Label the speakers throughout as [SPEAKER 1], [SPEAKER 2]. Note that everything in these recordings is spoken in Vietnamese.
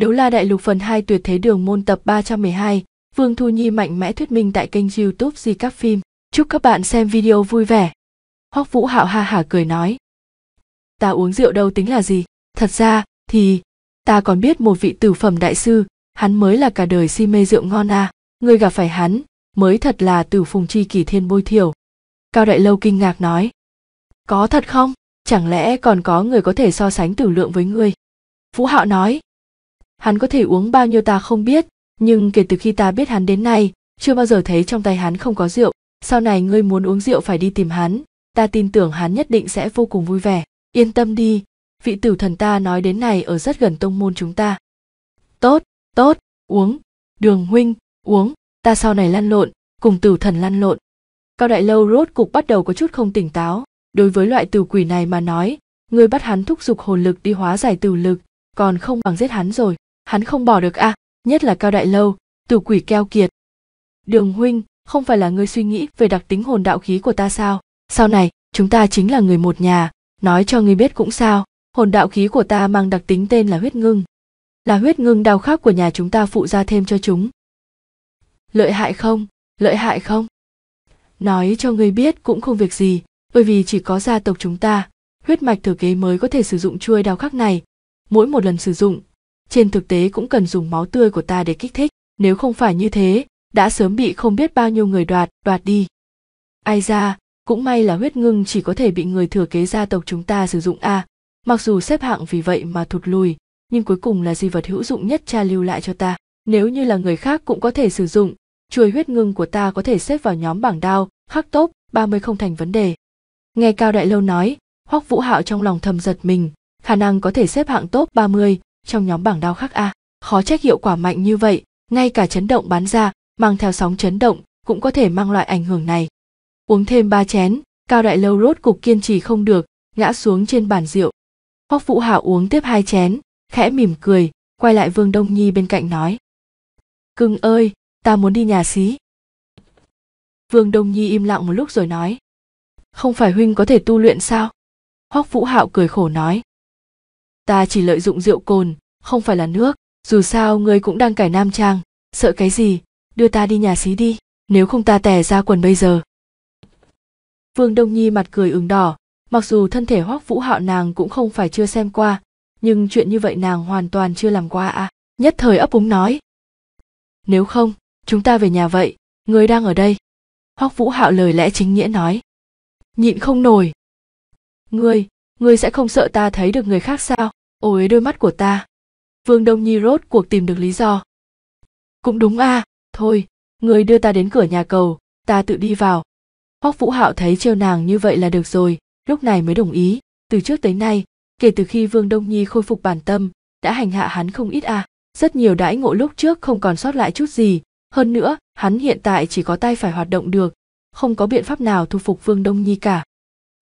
[SPEAKER 1] Đấu La Đại Lục phần 2 tuyệt thế đường môn tập 312, Vương Thu Nhi mạnh mẽ thuyết minh tại kênh youtube Di Các Phim. Chúc các bạn xem video vui vẻ. Hoắc Vũ Hạo ha hả cười nói. Ta uống rượu đâu tính là gì, thật ra thì ta còn biết một vị tử phẩm đại sư, hắn mới là cả đời si mê rượu ngon à, người gặp phải hắn, mới thật là tử phùng chi kỳ thiên bôi thiểu. Cao Đại Lâu kinh ngạc nói. Có thật không? Chẳng lẽ còn có người có thể so sánh tử lượng với ngươi? Vũ Hạo nói, hắn có thể uống bao nhiêu ta không biết nhưng kể từ khi ta biết hắn đến nay chưa bao giờ thấy trong tay hắn không có rượu sau này ngươi muốn uống rượu phải đi tìm hắn ta tin tưởng hắn nhất định sẽ vô cùng vui vẻ yên tâm đi vị tử thần ta nói đến này ở rất gần tông môn chúng ta tốt tốt uống đường huynh uống ta sau này lăn lộn cùng tử thần lăn lộn cao đại lâu rốt cục bắt đầu có chút không tỉnh táo đối với loại tử quỷ này mà nói ngươi bắt hắn thúc giục hồn lực đi hóa giải tử lực còn không bằng giết hắn rồi hắn không bỏ được à, nhất là cao đại lâu, tử quỷ keo kiệt. Đường huynh, không phải là người suy nghĩ về đặc tính hồn đạo khí của ta sao? Sau này, chúng ta chính là người một nhà, nói cho ngươi biết cũng sao, hồn đạo khí của ta mang đặc tính tên là huyết ngưng. Là huyết ngưng đào khắc của nhà chúng ta phụ ra thêm cho chúng. Lợi hại không? Lợi hại không? Nói cho ngươi biết cũng không việc gì, bởi vì chỉ có gia tộc chúng ta, huyết mạch thừa kế mới có thể sử dụng chuôi đào khắc này. Mỗi một lần sử dụng, trên thực tế cũng cần dùng máu tươi của ta để kích thích nếu không phải như thế đã sớm bị không biết bao nhiêu người đoạt đoạt đi ai ra cũng may là huyết ngưng chỉ có thể bị người thừa kế gia tộc chúng ta sử dụng a à. mặc dù xếp hạng vì vậy mà thụt lùi nhưng cuối cùng là di vật hữu dụng nhất cha lưu lại cho ta nếu như là người khác cũng có thể sử dụng chuôi huyết ngưng của ta có thể xếp vào nhóm bảng đao khắc tốt 30 không thành vấn đề nghe cao đại lâu nói hoắc vũ hạo trong lòng thầm giật mình khả năng có thể xếp hạng top 30 trong nhóm bảng đao khác a khó trách hiệu quả mạnh như vậy ngay cả chấn động bán ra mang theo sóng chấn động cũng có thể mang loại ảnh hưởng này uống thêm ba chén cao đại lâu rốt cục kiên trì không được ngã xuống trên bàn rượu hoắc vũ hạo uống tiếp hai chén khẽ mỉm cười quay lại vương đông nhi bên cạnh nói cưng ơi ta muốn đi nhà xí vương đông nhi im lặng một lúc rồi nói không phải huynh có thể tu luyện sao hoắc vũ hạo cười khổ nói ta chỉ lợi dụng rượu cồn không phải là nước dù sao ngươi cũng đang cải nam trang sợ cái gì đưa ta đi nhà xí đi nếu không ta tè ra quần bây giờ vương đông nhi mặt cười ửng đỏ mặc dù thân thể hoắc vũ hạo nàng cũng không phải chưa xem qua nhưng chuyện như vậy nàng hoàn toàn chưa làm qua à nhất thời ấp úng nói nếu không chúng ta về nhà vậy người đang ở đây hoắc vũ hạo lời lẽ chính nghĩa nói nhịn không nổi ngươi ngươi sẽ không sợ ta thấy được người khác sao ôi đôi mắt của ta vương đông nhi rốt cuộc tìm được lý do cũng đúng a à, thôi người đưa ta đến cửa nhà cầu ta tự đi vào hoắc vũ hạo thấy trêu nàng như vậy là được rồi lúc này mới đồng ý từ trước tới nay kể từ khi vương đông nhi khôi phục bản tâm đã hành hạ hắn không ít a à. rất nhiều đãi ngộ lúc trước không còn sót lại chút gì hơn nữa hắn hiện tại chỉ có tay phải hoạt động được không có biện pháp nào thu phục vương đông nhi cả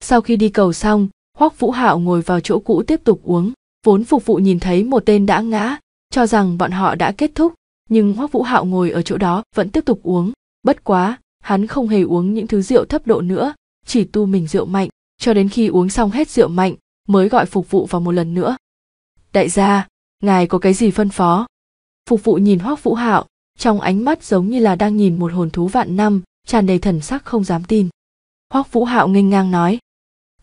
[SPEAKER 1] sau khi đi cầu xong hoắc vũ hạo ngồi vào chỗ cũ tiếp tục uống vốn phục vụ nhìn thấy một tên đã ngã cho rằng bọn họ đã kết thúc nhưng hoắc vũ hạo ngồi ở chỗ đó vẫn tiếp tục uống bất quá hắn không hề uống những thứ rượu thấp độ nữa chỉ tu mình rượu mạnh cho đến khi uống xong hết rượu mạnh mới gọi phục vụ vào một lần nữa đại gia ngài có cái gì phân phó phục vụ nhìn hoắc vũ hạo trong ánh mắt giống như là đang nhìn một hồn thú vạn năm tràn đầy thần sắc không dám tin hoắc vũ hạo nghênh ngang nói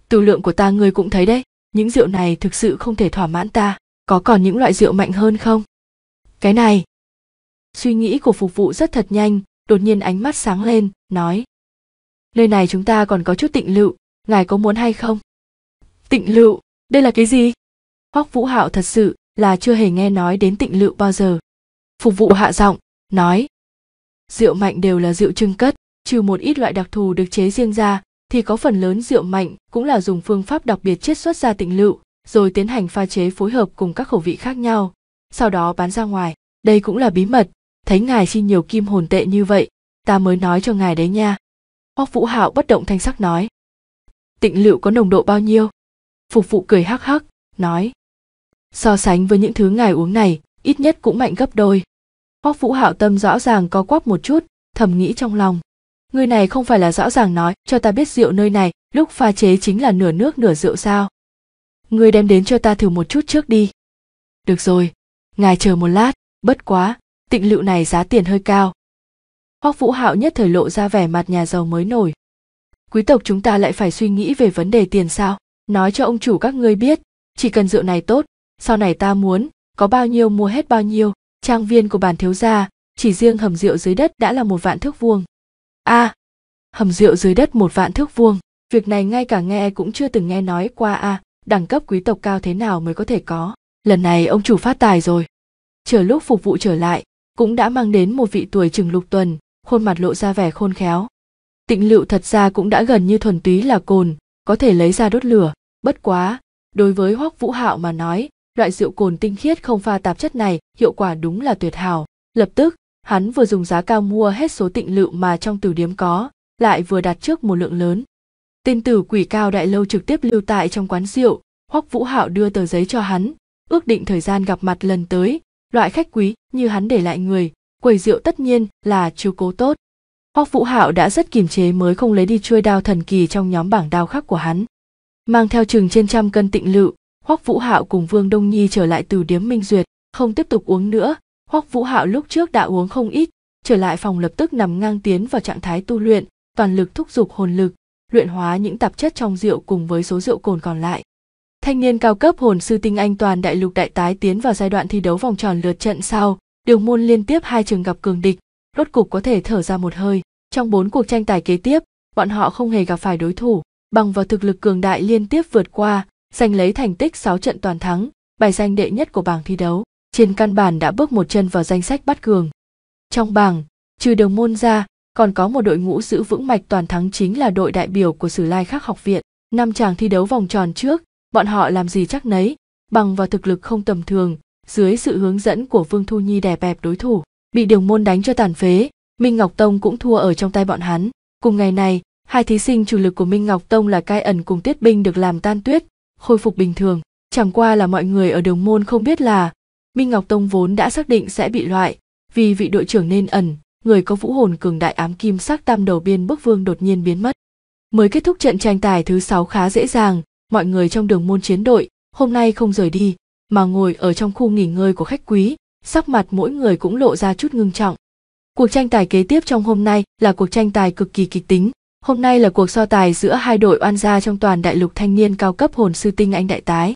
[SPEAKER 1] từ lượng của ta ngươi cũng thấy đấy những rượu này thực sự không thể thỏa mãn ta có còn những loại rượu mạnh hơn không cái này suy nghĩ của phục vụ rất thật nhanh đột nhiên ánh mắt sáng lên nói nơi này chúng ta còn có chút tịnh lựu ngài có muốn hay không tịnh lựu đây là cái gì hoắc vũ hạo thật sự là chưa hề nghe nói đến tịnh lựu bao giờ phục vụ hạ giọng nói rượu mạnh đều là rượu trưng cất trừ một ít loại đặc thù được chế riêng ra thì có phần lớn rượu mạnh cũng là dùng phương pháp đặc biệt chiết xuất ra tịnh lựu, rồi tiến hành pha chế phối hợp cùng các khẩu vị khác nhau, sau đó bán ra ngoài. Đây cũng là bí mật, thấy ngài xin nhiều kim hồn tệ như vậy, ta mới nói cho ngài đấy nha. Hoắc Vũ Hạo bất động thanh sắc nói. Tịnh lựu có nồng độ bao nhiêu? Phục vụ cười hắc hắc, nói. So sánh với những thứ ngài uống này, ít nhất cũng mạnh gấp đôi. Hoắc Vũ Hạo tâm rõ ràng co quắp một chút, thầm nghĩ trong lòng, người này không phải là rõ ràng nói cho ta biết rượu nơi này lúc pha chế chính là nửa nước nửa rượu sao người đem đến cho ta thử một chút trước đi được rồi ngài chờ một lát bất quá tịnh lựu này giá tiền hơi cao hoắc vũ hạo nhất thời lộ ra vẻ mặt nhà giàu mới nổi quý tộc chúng ta lại phải suy nghĩ về vấn đề tiền sao nói cho ông chủ các ngươi biết chỉ cần rượu này tốt sau này ta muốn có bao nhiêu mua hết bao nhiêu trang viên của bàn thiếu gia chỉ riêng hầm rượu dưới đất đã là một vạn thước vuông a à, hầm rượu dưới đất một vạn thước vuông việc này ngay cả nghe cũng chưa từng nghe nói qua a à, đẳng cấp quý tộc cao thế nào mới có thể có lần này ông chủ phát tài rồi chờ lúc phục vụ trở lại cũng đã mang đến một vị tuổi chừng lục tuần khuôn mặt lộ ra vẻ khôn khéo tịnh lựu thật ra cũng đã gần như thuần túy là cồn có thể lấy ra đốt lửa bất quá đối với hoắc vũ hạo mà nói loại rượu cồn tinh khiết không pha tạp chất này hiệu quả đúng là tuyệt hảo lập tức hắn vừa dùng giá cao mua hết số tịnh lựu mà trong tử điếm có, lại vừa đặt trước một lượng lớn. Tên tử quỷ cao đại lâu trực tiếp lưu tại trong quán rượu, Hoắc Vũ Hạo đưa tờ giấy cho hắn, ước định thời gian gặp mặt lần tới, loại khách quý như hắn để lại người, quầy rượu tất nhiên là chiếu cố tốt. Hoắc Vũ Hạo đã rất kiềm chế mới không lấy đi chuôi đao thần kỳ trong nhóm bảng đao khác của hắn. Mang theo chừng trên trăm cân tịnh lựu, Hoắc Vũ Hạo cùng Vương Đông Nhi trở lại từ điếm Minh Duyệt, không tiếp tục uống nữa Hoắc Vũ Hạo lúc trước đã uống không ít, trở lại phòng lập tức nằm ngang tiến vào trạng thái tu luyện, toàn lực thúc giục hồn lực, luyện hóa những tạp chất trong rượu cùng với số rượu cồn còn lại. Thanh niên cao cấp hồn sư tinh anh toàn đại lục đại tái tiến vào giai đoạn thi đấu vòng tròn lượt trận sau, đường môn liên tiếp hai trường gặp cường địch, rốt cục có thể thở ra một hơi. Trong bốn cuộc tranh tài kế tiếp, bọn họ không hề gặp phải đối thủ, bằng vào thực lực cường đại liên tiếp vượt qua, giành lấy thành tích 6 trận toàn thắng, bài danh đệ nhất của bảng thi đấu trên căn bản đã bước một chân vào danh sách bắt cường. Trong bảng, trừ đồng môn ra, còn có một đội ngũ giữ vững mạch toàn thắng chính là đội đại biểu của Sử Lai Khắc học viện. Năm chàng thi đấu vòng tròn trước, bọn họ làm gì chắc nấy, bằng vào thực lực không tầm thường, dưới sự hướng dẫn của Vương Thu Nhi đè bẹp đối thủ, bị đường môn đánh cho tàn phế, Minh Ngọc Tông cũng thua ở trong tay bọn hắn. Cùng ngày này, hai thí sinh chủ lực của Minh Ngọc Tông là Cai ẩn cùng Tiết Binh được làm tan tuyết, khôi phục bình thường. Chẳng qua là mọi người ở đường môn không biết là Minh Ngọc Tông vốn đã xác định sẽ bị loại, vì vị đội trưởng nên ẩn, người có vũ hồn cường đại ám kim sắc tam đầu biên bức vương đột nhiên biến mất. Mới kết thúc trận tranh tài thứ 6 khá dễ dàng, mọi người trong đường môn chiến đội hôm nay không rời đi, mà ngồi ở trong khu nghỉ ngơi của khách quý, sắc mặt mỗi người cũng lộ ra chút ngưng trọng. Cuộc tranh tài kế tiếp trong hôm nay là cuộc tranh tài cực kỳ kịch tính. Hôm nay là cuộc so tài giữa hai đội oan gia trong toàn đại lục thanh niên cao cấp hồn sư tinh anh đại tái.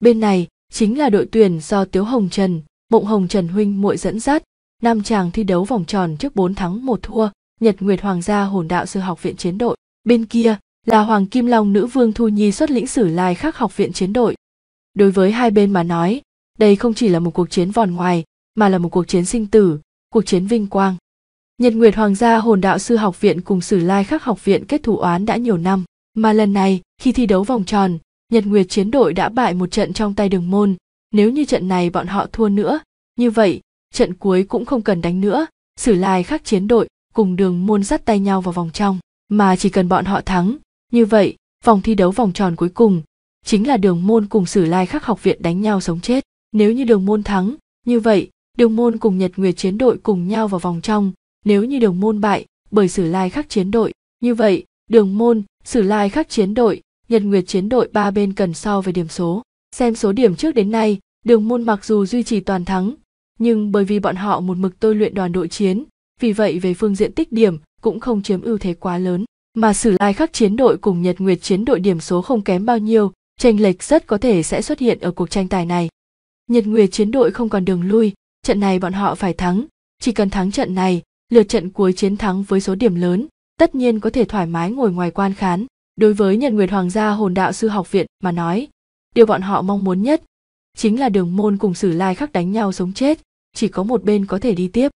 [SPEAKER 1] Bên này, chính là đội tuyển do Tiếu Hồng Trần, Mộng Hồng Trần huynh muội dẫn dắt, nam chàng thi đấu vòng tròn trước 4 thắng 1 thua, Nhật Nguyệt Hoàng gia Hồn Đạo Sư học viện chiến đội. Bên kia là Hoàng Kim Long nữ vương Thu Nhi xuất lĩnh Sử Lai Khắc học viện chiến đội. Đối với hai bên mà nói, đây không chỉ là một cuộc chiến vòn ngoài, mà là một cuộc chiến sinh tử, cuộc chiến vinh quang. Nhật Nguyệt Hoàng gia Hồn Đạo Sư học viện cùng Sử Lai Khắc học viện kết thù oán đã nhiều năm, mà lần này khi thi đấu vòng tròn, Nhật Nguyệt chiến đội đã bại một trận trong tay đường môn, nếu như trận này bọn họ thua nữa, như vậy, trận cuối cũng không cần đánh nữa, sử lai khác chiến đội cùng đường môn dắt tay nhau vào vòng trong, mà chỉ cần bọn họ thắng, như vậy, vòng thi đấu vòng tròn cuối cùng, chính là đường môn cùng sử lai khác học viện đánh nhau sống chết. Nếu như đường môn thắng, như vậy, đường môn cùng Nhật Nguyệt chiến đội cùng nhau vào vòng trong, nếu như đường môn bại, bởi sử lai khác chiến đội, như vậy, đường môn, sử lai khác chiến đội Nhật Nguyệt chiến đội ba bên cần so về điểm số. Xem số điểm trước đến nay, đường môn mặc dù duy trì toàn thắng, nhưng bởi vì bọn họ một mực tôi luyện đoàn đội chiến, vì vậy về phương diện tích điểm cũng không chiếm ưu thế quá lớn. Mà sử lai khắc chiến đội cùng Nhật Nguyệt chiến đội điểm số không kém bao nhiêu, tranh lệch rất có thể sẽ xuất hiện ở cuộc tranh tài này. Nhật Nguyệt chiến đội không còn đường lui, trận này bọn họ phải thắng, chỉ cần thắng trận này, lượt trận cuối chiến thắng với số điểm lớn, tất nhiên có thể thoải mái ngồi ngoài quan khán, đối với nhật nguyệt hoàng gia hồn đạo sư học viện mà nói điều bọn họ mong muốn nhất chính là đường môn cùng sử lai khắc đánh nhau sống chết chỉ có một bên có thể đi tiếp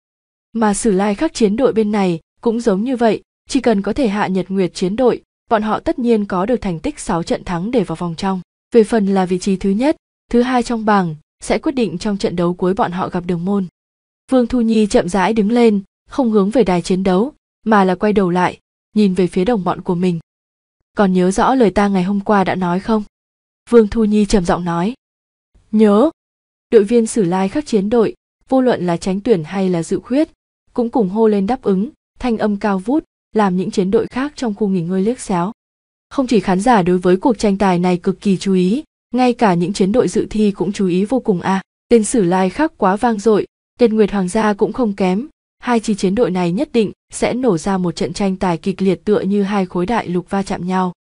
[SPEAKER 1] mà sử lai khắc chiến đội bên này cũng giống như vậy chỉ cần có thể hạ nhật nguyệt chiến đội bọn họ tất nhiên có được thành tích sáu trận thắng để vào vòng trong về phần là vị trí thứ nhất thứ hai trong bảng sẽ quyết định trong trận đấu cuối bọn họ gặp đường môn vương thu nhi chậm rãi đứng lên không hướng về đài chiến đấu mà là quay đầu lại nhìn về phía đồng bọn của mình còn nhớ rõ lời ta ngày hôm qua đã nói không vương thu nhi trầm giọng nói nhớ đội viên sử lai khắc chiến đội vô luận là tránh tuyển hay là dự khuyết cũng cùng hô lên đáp ứng thanh âm cao vút làm những chiến đội khác trong khu nghỉ ngơi liếc xéo không chỉ khán giả đối với cuộc tranh tài này cực kỳ chú ý ngay cả những chiến đội dự thi cũng chú ý vô cùng a à. tên sử lai khắc quá vang dội tên nguyệt hoàng gia cũng không kém hai chi chiến đội này nhất định sẽ nổ ra một trận tranh tài kịch liệt tựa như hai khối đại lục va chạm nhau.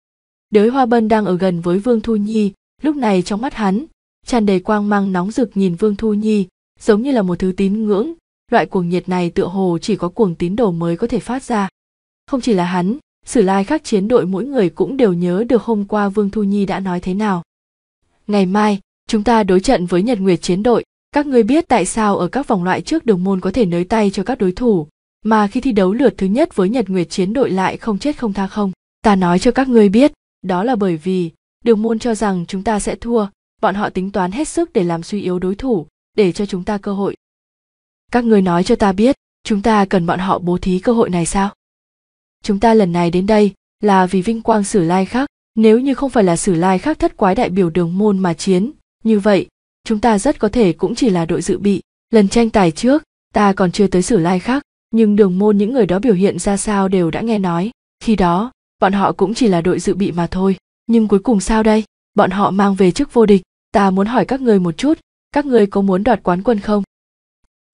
[SPEAKER 1] Đới Hoa Bân đang ở gần với Vương Thu Nhi, lúc này trong mắt hắn, tràn đầy quang mang nóng rực nhìn Vương Thu Nhi, giống như là một thứ tín ngưỡng, loại cuồng nhiệt này tựa hồ chỉ có cuồng tín đồ mới có thể phát ra. Không chỉ là hắn, sử lai khác chiến đội mỗi người cũng đều nhớ được hôm qua Vương Thu Nhi đã nói thế nào. Ngày mai, chúng ta đối trận với Nhật Nguyệt chiến đội, các ngươi biết tại sao ở các vòng loại trước đường môn có thể nới tay cho các đối thủ, mà khi thi đấu lượt thứ nhất với Nhật Nguyệt chiến đội lại không chết không tha không. Ta nói cho các ngươi biết, đó là bởi vì Đường Môn cho rằng chúng ta sẽ thua, bọn họ tính toán hết sức để làm suy yếu đối thủ, để cho chúng ta cơ hội. Các ngươi nói cho ta biết, chúng ta cần bọn họ bố thí cơ hội này sao? Chúng ta lần này đến đây là vì vinh quang Sử Lai khác, nếu như không phải là Sử Lai khác thất quái đại biểu Đường Môn mà chiến, như vậy, chúng ta rất có thể cũng chỉ là đội dự bị, lần tranh tài trước, ta còn chưa tới Sử Lai khác nhưng đường môn những người đó biểu hiện ra sao đều đã nghe nói khi đó bọn họ cũng chỉ là đội dự bị mà thôi nhưng cuối cùng sao đây bọn họ mang về chức vô địch ta muốn hỏi các người một chút các người có muốn đoạt quán quân không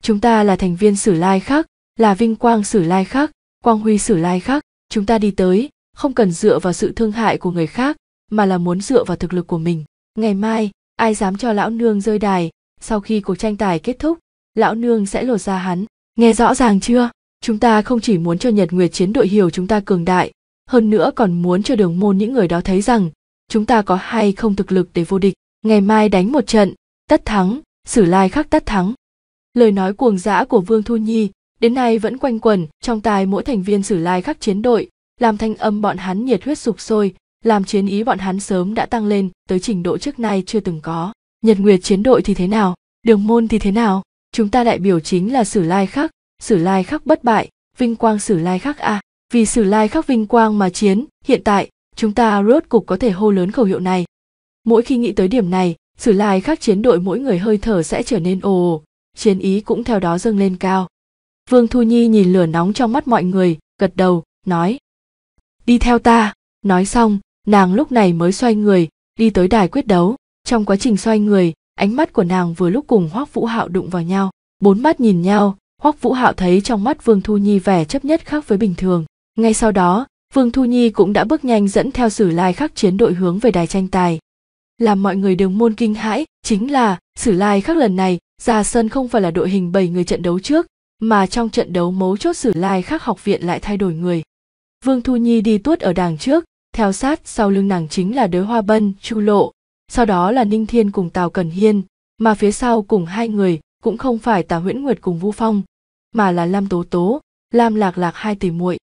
[SPEAKER 1] chúng ta là thành viên sử lai khác là vinh quang sử lai khác quang huy sử lai khác chúng ta đi tới không cần dựa vào sự thương hại của người khác mà là muốn dựa vào thực lực của mình ngày mai ai dám cho lão nương rơi đài sau khi cuộc tranh tài kết thúc lão nương sẽ lột ra hắn Nghe rõ ràng chưa? Chúng ta không chỉ muốn cho Nhật Nguyệt chiến đội hiểu chúng ta cường đại, hơn nữa còn muốn cho đường môn những người đó thấy rằng chúng ta có hay không thực lực để vô địch. Ngày mai đánh một trận, tất thắng, sử lai khắc tất thắng. Lời nói cuồng dã của Vương Thu Nhi đến nay vẫn quanh quẩn trong tai mỗi thành viên sử lai khắc chiến đội, làm thanh âm bọn hắn nhiệt huyết sục sôi, làm chiến ý bọn hắn sớm đã tăng lên tới trình độ trước nay chưa từng có. Nhật Nguyệt chiến đội thì thế nào? Đường môn thì thế nào? chúng ta đại biểu chính là sử lai khắc sử lai khắc bất bại vinh quang sử lai khắc a à. vì sử lai khắc vinh quang mà chiến hiện tại chúng ta rốt cục có thể hô lớn khẩu hiệu này mỗi khi nghĩ tới điểm này sử lai khắc chiến đội mỗi người hơi thở sẽ trở nên ồ ồ chiến ý cũng theo đó dâng lên cao vương thu nhi nhìn lửa nóng trong mắt mọi người gật đầu nói đi theo ta nói xong nàng lúc này mới xoay người đi tới đài quyết đấu trong quá trình xoay người ánh mắt của nàng vừa lúc cùng Hoắc vũ hạo đụng vào nhau bốn mắt nhìn nhau Hoắc vũ hạo thấy trong mắt vương thu nhi vẻ chấp nhất khác với bình thường ngay sau đó vương thu nhi cũng đã bước nhanh dẫn theo sử lai khắc chiến đội hướng về đài tranh tài làm mọi người đều môn kinh hãi chính là sử lai khắc lần này ra sân không phải là đội hình bảy người trận đấu trước mà trong trận đấu mấu chốt sử lai khắc học viện lại thay đổi người vương thu nhi đi tuốt ở đàng trước theo sát sau lưng nàng chính là đới hoa bân chu lộ sau đó là ninh thiên cùng tào cần hiên mà phía sau cùng hai người cũng không phải tào huyễn nguyệt cùng vu phong mà là lam tố tố lam lạc lạc hai tỷ muội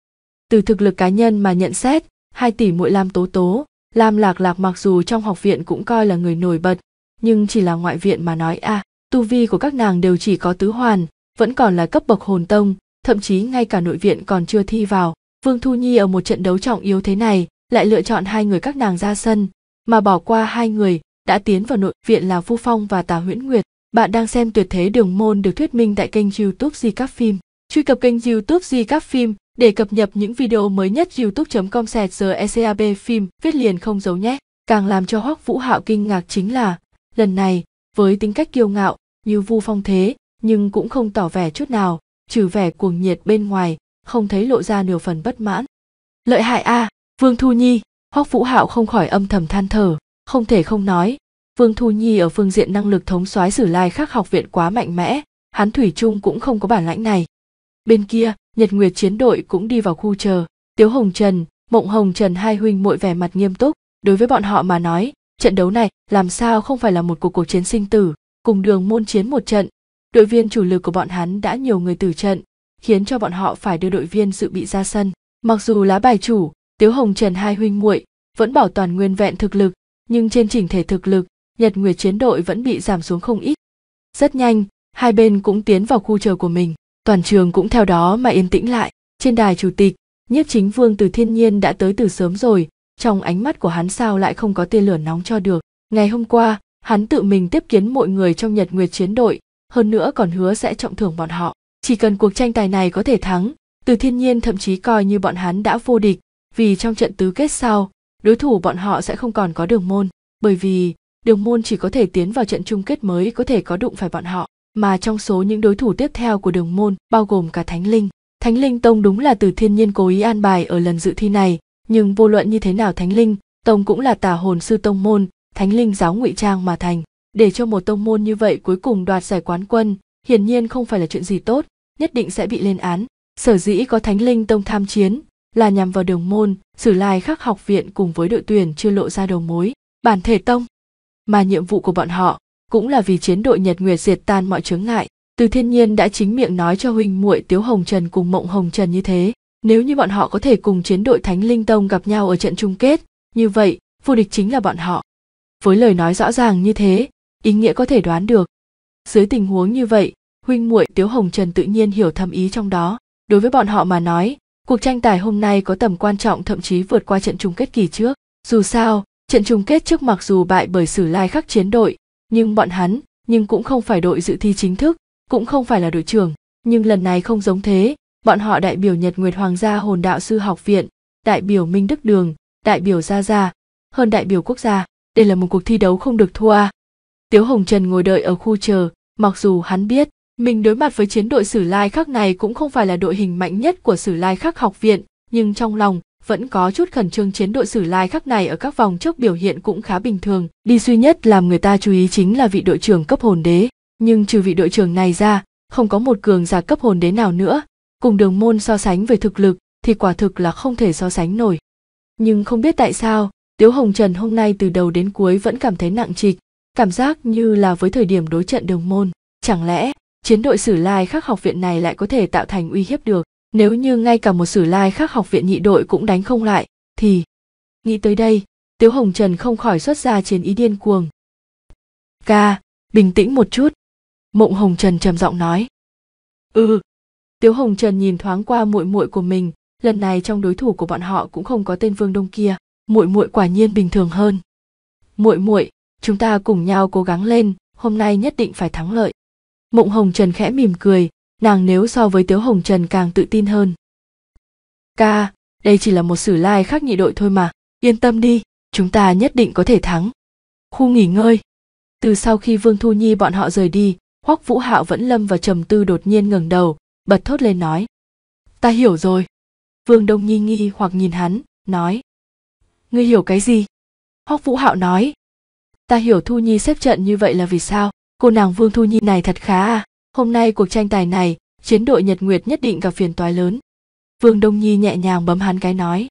[SPEAKER 1] từ thực lực cá nhân mà nhận xét hai tỷ muội lam tố tố lam lạc lạc mặc dù trong học viện cũng coi là người nổi bật nhưng chỉ là ngoại viện mà nói à tu vi của các nàng đều chỉ có tứ hoàn vẫn còn là cấp bậc hồn tông thậm chí ngay cả nội viện còn chưa thi vào vương thu nhi ở một trận đấu trọng yếu thế này lại lựa chọn hai người các nàng ra sân mà bỏ qua hai người đã tiến vào nội viện là Phu Phong và Tà Huyễn Nguyệt. Bạn đang xem tuyệt thế đường môn được thuyết minh tại kênh YouTube Di Các Phim. Truy cập kênh YouTube Di Các Phim để cập nhật những video mới nhất youtube.com sẹt ECAB phim viết liền không giấu nhé. Càng làm cho Hoắc Vũ Hạo kinh ngạc chính là, lần này, với tính cách kiêu ngạo, như Vu Phong thế, nhưng cũng không tỏ vẻ chút nào, trừ vẻ cuồng nhiệt bên ngoài, không thấy lộ ra nửa phần bất mãn. Lợi hại a, à, Vương Thu Nhi hoắc vũ hạo không khỏi âm thầm than thở không thể không nói vương thu nhi ở phương diện năng lực thống soái sử lai khắc học viện quá mạnh mẽ hắn thủy trung cũng không có bản lãnh này bên kia nhật nguyệt chiến đội cũng đi vào khu chờ tiếu hồng trần mộng hồng trần hai huynh muội vẻ mặt nghiêm túc đối với bọn họ mà nói trận đấu này làm sao không phải là một cuộc cuộc chiến sinh tử cùng đường môn chiến một trận đội viên chủ lực của bọn hắn đã nhiều người tử trận khiến cho bọn họ phải đưa đội viên dự bị ra sân mặc dù lá bài chủ tiếu hồng trần hai huynh muội vẫn bảo toàn nguyên vẹn thực lực nhưng trên chỉnh thể thực lực nhật nguyệt chiến đội vẫn bị giảm xuống không ít rất nhanh hai bên cũng tiến vào khu chờ của mình toàn trường cũng theo đó mà yên tĩnh lại trên đài chủ tịch nhiếp chính vương từ thiên nhiên đã tới từ sớm rồi trong ánh mắt của hắn sao lại không có tia lửa nóng cho được ngày hôm qua hắn tự mình tiếp kiến mọi người trong nhật nguyệt chiến đội hơn nữa còn hứa sẽ trọng thưởng bọn họ chỉ cần cuộc tranh tài này có thể thắng từ thiên nhiên thậm chí coi như bọn hắn đã vô địch vì trong trận tứ kết sau, đối thủ bọn họ sẽ không còn có đường môn, bởi vì đường môn chỉ có thể tiến vào trận chung kết mới có thể có đụng phải bọn họ, mà trong số những đối thủ tiếp theo của đường môn bao gồm cả Thánh Linh. Thánh Linh Tông đúng là từ thiên nhiên cố ý an bài ở lần dự thi này, nhưng vô luận như thế nào Thánh Linh, Tông cũng là tà hồn sư Tông môn, Thánh Linh giáo ngụy trang mà thành. Để cho một tông môn như vậy cuối cùng đoạt giải quán quân, hiển nhiên không phải là chuyện gì tốt, nhất định sẽ bị lên án. Sở dĩ có Thánh Linh Tông tham chiến, là nhằm vào đường môn, sử lai khắc học viện cùng với đội tuyển chưa lộ ra đầu mối, bản thể tông. Mà nhiệm vụ của bọn họ cũng là vì chiến đội Nhật Nguyệt diệt tan mọi chướng ngại. Từ thiên nhiên đã chính miệng nói cho huynh muội Tiếu Hồng Trần cùng Mộng Hồng Trần như thế. Nếu như bọn họ có thể cùng chiến đội Thánh Linh Tông gặp nhau ở trận chung kết, như vậy, vô địch chính là bọn họ. Với lời nói rõ ràng như thế, ý nghĩa có thể đoán được. Dưới tình huống như vậy, huynh muội Tiếu Hồng Trần tự nhiên hiểu thâm ý trong đó. Đối với bọn họ mà nói, Cuộc tranh tài hôm nay có tầm quan trọng thậm chí vượt qua trận chung kết kỳ trước. Dù sao, trận chung kết trước mặc dù bại bởi Sử Lai khắc chiến đội, nhưng bọn hắn, nhưng cũng không phải đội dự thi chính thức, cũng không phải là đội trưởng, nhưng lần này không giống thế, bọn họ đại biểu Nhật Nguyệt Hoàng gia Hồn Đạo sư học viện, đại biểu Minh Đức Đường, đại biểu Gia Gia, hơn đại biểu quốc gia, đây là một cuộc thi đấu không được thua. Tiếu Hồng Trần ngồi đợi ở khu chờ, mặc dù hắn biết mình đối mặt với chiến đội Sử Lai Khắc này cũng không phải là đội hình mạnh nhất của Sử Lai Khắc học viện, nhưng trong lòng vẫn có chút khẩn trương chiến đội Sử Lai Khắc này ở các vòng trước biểu hiện cũng khá bình thường. Đi duy nhất làm người ta chú ý chính là vị đội trưởng cấp hồn đế, nhưng trừ vị đội trưởng này ra, không có một cường giả cấp hồn đế nào nữa. Cùng đường môn so sánh về thực lực thì quả thực là không thể so sánh nổi. Nhưng không biết tại sao, Tiếu Hồng Trần hôm nay từ đầu đến cuối vẫn cảm thấy nặng trịch, cảm giác như là với thời điểm đối trận đường môn. Chẳng lẽ chiến đội sử lai khắc học viện này lại có thể tạo thành uy hiếp được nếu như ngay cả một sử lai khắc học viện nhị đội cũng đánh không lại thì nghĩ tới đây tiếu hồng trần không khỏi xuất ra chiến ý điên cuồng ca bình tĩnh một chút mộng hồng trần trầm giọng nói ừ tiếu hồng trần nhìn thoáng qua muội muội của mình lần này trong đối thủ của bọn họ cũng không có tên vương đông kia muội muội quả nhiên bình thường hơn muội muội chúng ta cùng nhau cố gắng lên hôm nay nhất định phải thắng lợi mộng hồng trần khẽ mỉm cười nàng nếu so với tiếu hồng trần càng tự tin hơn ca đây chỉ là một sử lai khác nhị đội thôi mà yên tâm đi chúng ta nhất định có thể thắng khu nghỉ ngơi từ sau khi vương thu nhi bọn họ rời đi hoắc vũ hạo vẫn lâm và trầm tư đột nhiên ngẩng đầu bật thốt lên nói ta hiểu rồi vương đông nhi nghi hoặc nhìn hắn nói ngươi hiểu cái gì hoắc vũ hạo nói ta hiểu thu nhi xếp trận như vậy là vì sao cô nàng Vương Thu Nhi này thật khá à. Hôm nay cuộc tranh tài này, chiến đội Nhật Nguyệt nhất định gặp phiền toái lớn. Vương Đông Nhi nhẹ nhàng bấm hắn cái nói.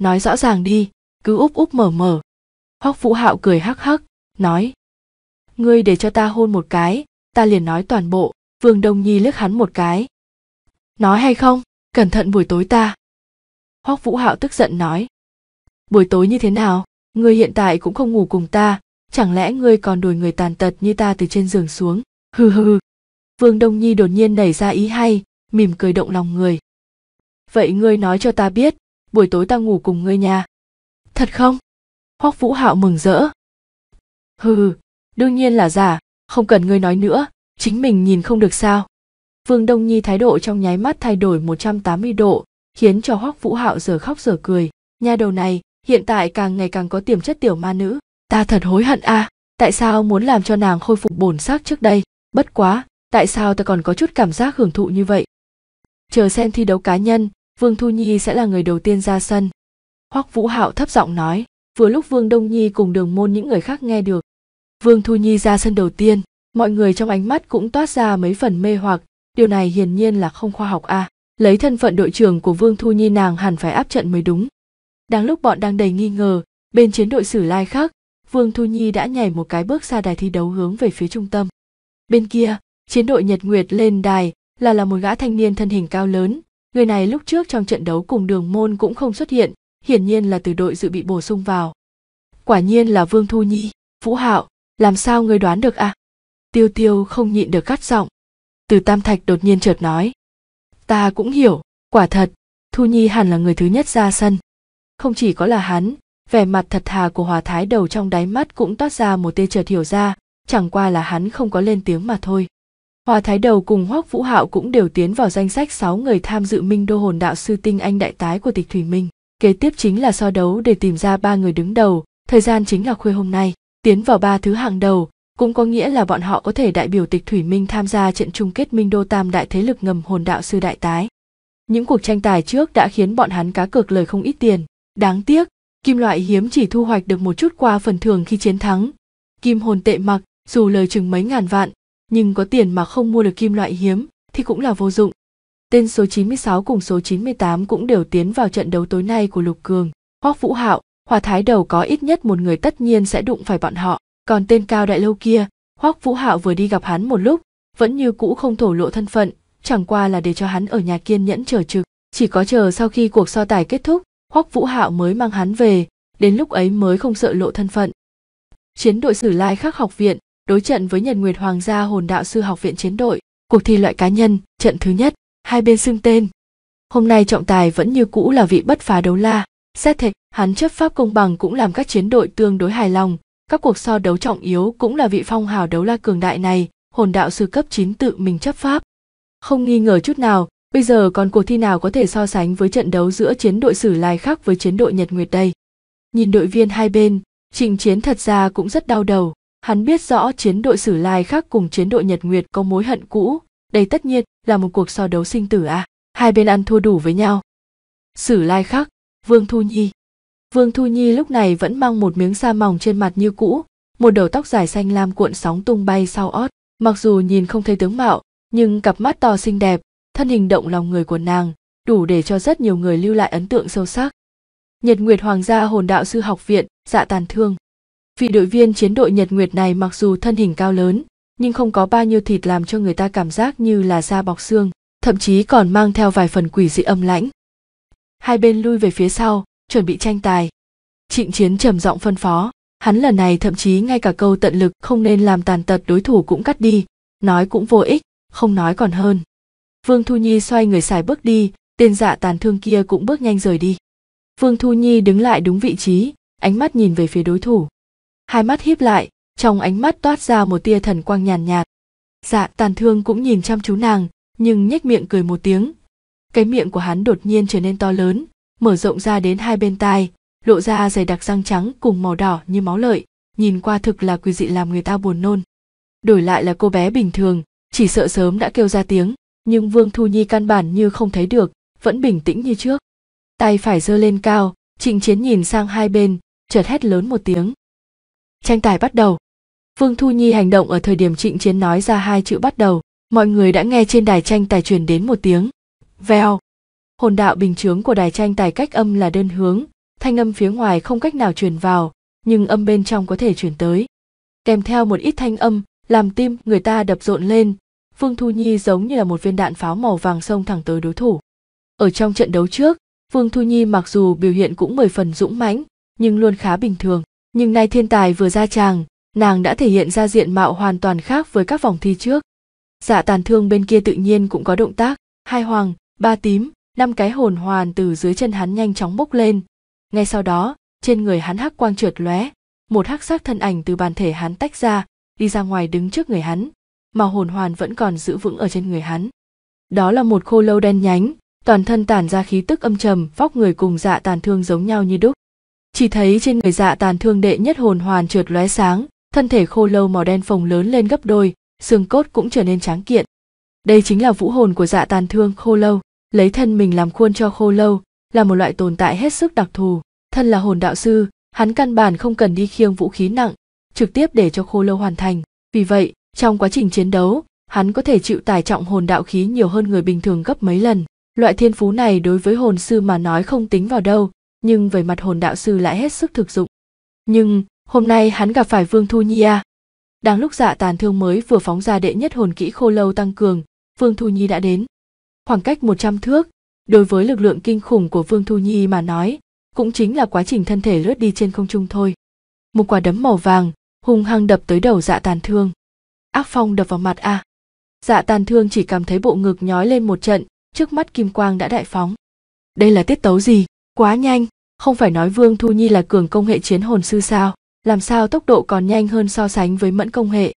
[SPEAKER 1] Nói rõ ràng đi, cứ úp úp mở mở. Hoắc Vũ Hạo cười hắc hắc, nói. Ngươi để cho ta hôn một cái, ta liền nói toàn bộ, Vương Đông Nhi liếc hắn một cái. Nói hay không, cẩn thận buổi tối ta. Hoắc Vũ Hạo tức giận nói. Buổi tối như thế nào, ngươi hiện tại cũng không ngủ cùng ta, chẳng lẽ ngươi còn đuổi người tàn tật như ta từ trên giường xuống hừ hừ vương đông nhi đột nhiên đẩy ra ý hay mỉm cười động lòng người vậy ngươi nói cho ta biết buổi tối ta ngủ cùng ngươi nhà thật không hoắc vũ hạo mừng rỡ hừ đương nhiên là giả không cần ngươi nói nữa chính mình nhìn không được sao vương đông nhi thái độ trong nháy mắt thay đổi một trăm tám mươi độ khiến cho hoắc vũ hạo giờ khóc giờ cười nhà đầu này hiện tại càng ngày càng có tiềm chất tiểu ma nữ ta thật hối hận a à. tại sao muốn làm cho nàng khôi phục bổn sắc trước đây bất quá tại sao ta còn có chút cảm giác hưởng thụ như vậy chờ xem thi đấu cá nhân vương thu nhi sẽ là người đầu tiên ra sân hoắc vũ hạo thấp giọng nói vừa lúc vương đông nhi cùng đường môn những người khác nghe được vương thu nhi ra sân đầu tiên mọi người trong ánh mắt cũng toát ra mấy phần mê hoặc điều này hiển nhiên là không khoa học a à. lấy thân phận đội trưởng của vương thu nhi nàng hẳn phải áp trận mới đúng đang lúc bọn đang đầy nghi ngờ bên chiến đội sử lai khác Vương Thu Nhi đã nhảy một cái bước ra đài thi đấu hướng về phía trung tâm. Bên kia, chiến đội Nhật Nguyệt lên đài là là một gã thanh niên thân hình cao lớn. Người này lúc trước trong trận đấu cùng đường môn cũng không xuất hiện, hiển nhiên là từ đội dự bị bổ sung vào. Quả nhiên là Vương Thu Nhi, Vũ Hạo, làm sao người đoán được à? Tiêu Tiêu không nhịn được cắt giọng. Từ Tam Thạch đột nhiên chợt nói. Ta cũng hiểu, quả thật, Thu Nhi hẳn là người thứ nhất ra sân. Không chỉ có là hắn, vẻ mặt thật thà của hòa thái đầu trong đáy mắt cũng toát ra một tia chợt hiểu ra chẳng qua là hắn không có lên tiếng mà thôi hòa thái đầu cùng hoắc vũ hạo cũng đều tiến vào danh sách 6 người tham dự minh đô hồn đạo sư tinh anh đại tái của tịch thủy minh kế tiếp chính là so đấu để tìm ra ba người đứng đầu thời gian chính là khuya hôm nay tiến vào ba thứ hàng đầu cũng có nghĩa là bọn họ có thể đại biểu tịch thủy minh tham gia trận chung kết minh đô tam đại thế lực ngầm hồn đạo sư đại tái những cuộc tranh tài trước đã khiến bọn hắn cá cược lời không ít tiền đáng tiếc kim loại hiếm chỉ thu hoạch được một chút qua phần thưởng khi chiến thắng kim hồn tệ mặc dù lời chừng mấy ngàn vạn nhưng có tiền mà không mua được kim loại hiếm thì cũng là vô dụng tên số 96 cùng số 98 cũng đều tiến vào trận đấu tối nay của lục cường hoắc vũ hạo hòa thái đầu có ít nhất một người tất nhiên sẽ đụng phải bọn họ còn tên cao đại lâu kia hoắc vũ hạo vừa đi gặp hắn một lúc vẫn như cũ không thổ lộ thân phận chẳng qua là để cho hắn ở nhà kiên nhẫn chờ trực chỉ có chờ sau khi cuộc so tài kết thúc Hoắc Vũ Hạo mới mang hắn về, đến lúc ấy mới không sợ lộ thân phận. Chiến đội Sử Lai Khắc học viện đối trận với Nhật Nguyệt Hoàng gia Hồn Đạo sư học viện chiến đội, cuộc thi loại cá nhân, trận thứ nhất, hai bên xưng tên. Hôm nay trọng tài vẫn như cũ là vị bất phá đấu la, xét thế, hắn chấp pháp công bằng cũng làm các chiến đội tương đối hài lòng, các cuộc so đấu trọng yếu cũng là vị phong hào đấu la cường đại này, hồn đạo sư cấp 9 tự mình chấp pháp. Không nghi ngờ chút nào, Bây giờ còn cuộc thi nào có thể so sánh với trận đấu giữa chiến đội Sử Lai khác với chiến đội Nhật Nguyệt đây? Nhìn đội viên hai bên, Trịnh Chiến thật ra cũng rất đau đầu. Hắn biết rõ chiến đội Sử Lai khác cùng chiến đội Nhật Nguyệt có mối hận cũ, đây tất nhiên là một cuộc so đấu sinh tử à, hai bên ăn thua đủ với nhau. Sử Lai khác, Vương Thu Nhi Vương Thu Nhi lúc này vẫn mang một miếng sa mỏng trên mặt như cũ, một đầu tóc dài xanh lam cuộn sóng tung bay sau ót. Mặc dù nhìn không thấy tướng mạo, nhưng cặp mắt to xinh đẹp, thân hình động lòng người của nàng đủ để cho rất nhiều người lưu lại ấn tượng sâu sắc nhật nguyệt hoàng gia hồn đạo sư học viện dạ tàn thương vị đội viên chiến đội nhật nguyệt này mặc dù thân hình cao lớn nhưng không có bao nhiêu thịt làm cho người ta cảm giác như là da bọc xương thậm chí còn mang theo vài phần quỷ dị âm lãnh hai bên lui về phía sau chuẩn bị tranh tài trịnh chiến trầm giọng phân phó hắn lần này thậm chí ngay cả câu tận lực không nên làm tàn tật đối thủ cũng cắt đi nói cũng vô ích không nói còn hơn Vương Thu Nhi xoay người xài bước đi, tên dạ tàn thương kia cũng bước nhanh rời đi. Vương Thu Nhi đứng lại đúng vị trí, ánh mắt nhìn về phía đối thủ. Hai mắt híp lại, trong ánh mắt toát ra một tia thần quang nhàn nhạt, nhạt. Dạ tàn thương cũng nhìn chăm chú nàng, nhưng nhếch miệng cười một tiếng. Cái miệng của hắn đột nhiên trở nên to lớn, mở rộng ra đến hai bên tai, lộ ra dày đặc răng trắng cùng màu đỏ như máu lợi, nhìn qua thực là quỷ dị làm người ta buồn nôn. Đổi lại là cô bé bình thường, chỉ sợ sớm đã kêu ra tiếng nhưng Vương Thu Nhi căn bản như không thấy được, vẫn bình tĩnh như trước. Tay phải giơ lên cao, Trịnh Chiến nhìn sang hai bên, chợt hét lớn một tiếng. Tranh tài bắt đầu. Vương Thu Nhi hành động ở thời điểm Trịnh Chiến nói ra hai chữ bắt đầu, mọi người đã nghe trên đài tranh tài truyền đến một tiếng. Vèo. Hồn đạo bình chướng của đài tranh tài cách âm là đơn hướng, thanh âm phía ngoài không cách nào truyền vào, nhưng âm bên trong có thể truyền tới. Kèm theo một ít thanh âm, làm tim người ta đập rộn lên, Phương Thu Nhi giống như là một viên đạn pháo màu vàng xông thẳng tới đối thủ. Ở trong trận đấu trước, Phương Thu Nhi mặc dù biểu hiện cũng mười phần dũng mãnh, nhưng luôn khá bình thường. Nhưng nay thiên tài vừa ra tràng, nàng đã thể hiện ra diện mạo hoàn toàn khác với các vòng thi trước. Dạ tàn thương bên kia tự nhiên cũng có động tác, hai hoàng, ba tím, năm cái hồn hoàn từ dưới chân hắn nhanh chóng bốc lên. Ngay sau đó, trên người hắn hắc quang trượt lóe, một hắc sắc thân ảnh từ bàn thể hắn tách ra, đi ra ngoài đứng trước người hắn, mà hồn hoàn vẫn còn giữ vững ở trên người hắn. Đó là một khô lâu đen nhánh, toàn thân tản ra khí tức âm trầm, vóc người cùng dạ tàn thương giống nhau như đúc. Chỉ thấy trên người dạ tàn thương đệ nhất hồn hoàn trượt lóe sáng, thân thể khô lâu màu đen phồng lớn lên gấp đôi, xương cốt cũng trở nên tráng kiện. Đây chính là vũ hồn của dạ tàn thương khô lâu, lấy thân mình làm khuôn cho khô lâu, là một loại tồn tại hết sức đặc thù. Thân là hồn đạo sư, hắn căn bản không cần đi khiêng vũ khí nặng, trực tiếp để cho khô lâu hoàn thành. Vì vậy, trong quá trình chiến đấu, hắn có thể chịu tải trọng hồn đạo khí nhiều hơn người bình thường gấp mấy lần. Loại thiên phú này đối với hồn sư mà nói không tính vào đâu, nhưng về mặt hồn đạo sư lại hết sức thực dụng. Nhưng, hôm nay hắn gặp phải Vương Thu Nhi à? Đang lúc dạ tàn thương mới vừa phóng ra đệ nhất hồn kỹ khô lâu tăng cường, Vương Thu Nhi đã đến. Khoảng cách một trăm thước, đối với lực lượng kinh khủng của Vương Thu Nhi mà nói, cũng chính là quá trình thân thể lướt đi trên không trung thôi. Một quả đấm màu vàng, hung hăng đập tới đầu dạ tàn thương ác phong đập vào mặt à dạ tàn thương chỉ cảm thấy bộ ngực nhói lên một trận trước mắt kim quang đã đại phóng đây là tiết tấu gì quá nhanh không phải nói vương thu nhi là cường công hệ chiến hồn sư sao làm sao tốc độ còn nhanh hơn so sánh với mẫn công hệ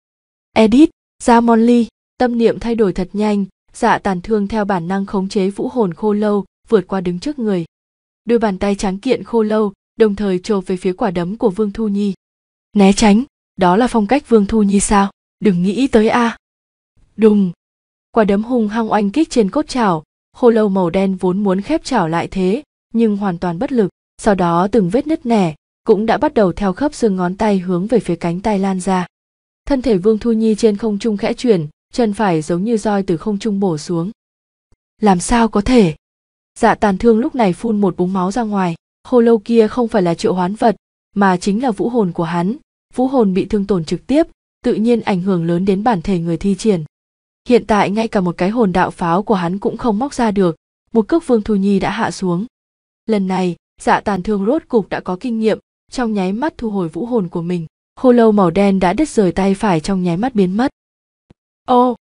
[SPEAKER 1] edit ra monly tâm niệm thay đổi thật nhanh dạ tàn thương theo bản năng khống chế vũ hồn khô lâu vượt qua đứng trước người đôi bàn tay trắng kiện khô lâu đồng thời trộp về phía quả đấm của vương thu nhi né tránh đó là phong cách vương thu nhi sao đừng nghĩ tới a đùng quả đấm hung hăng oanh kích trên cốt chảo khô lâu màu đen vốn muốn khép chảo lại thế nhưng hoàn toàn bất lực sau đó từng vết nứt nẻ cũng đã bắt đầu theo khớp xương ngón tay hướng về phía cánh tay lan ra thân thể vương thu nhi trên không trung khẽ chuyển chân phải giống như roi từ không trung bổ xuống làm sao có thể dạ tàn thương lúc này phun một búng máu ra ngoài khô lâu kia không phải là triệu hoán vật mà chính là vũ hồn của hắn vũ hồn bị thương tổn trực tiếp tự nhiên ảnh hưởng lớn đến bản thể người thi triển. Hiện tại ngay cả một cái hồn đạo pháo của hắn cũng không móc ra được, một cước Vương Thu Nhi đã hạ xuống. Lần này, dạ tàn thương rốt cục đã có kinh nghiệm, trong nháy mắt thu hồi vũ hồn của mình, khô lâu màu đen đã đứt rời tay phải trong nháy mắt biến mất. Ô!